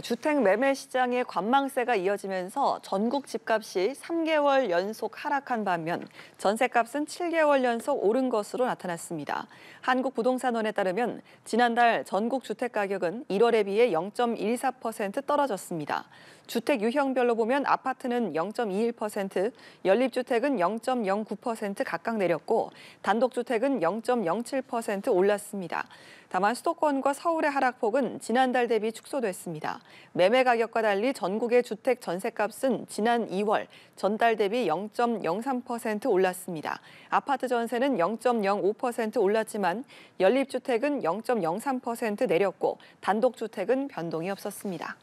주택 매매 시장의 관망세가 이어지면서 전국 집값이 3개월 연속 하락한 반면 전세값은 7개월 연속 오른 것으로 나타났습니다. 한국부동산원에 따르면 지난달 전국 주택 가격은 1월에 비해 0.14% 떨어졌습니다. 주택 유형별로 보면 아파트는 0.21%, 연립주택은 0.09% 각각 내렸고 단독주택은 0.07% 올랐습니다. 다만 수도권과 서울의 하락폭은 지난달 대비 축소됐습니다. 매매 가격과 달리 전국의 주택 전세값은 지난 2월 전달 대비 0.03% 올랐습니다. 아파트 전세는 0.05% 올랐지만 연립주택은 0.03% 내렸고 단독주택은 변동이 없었습니다.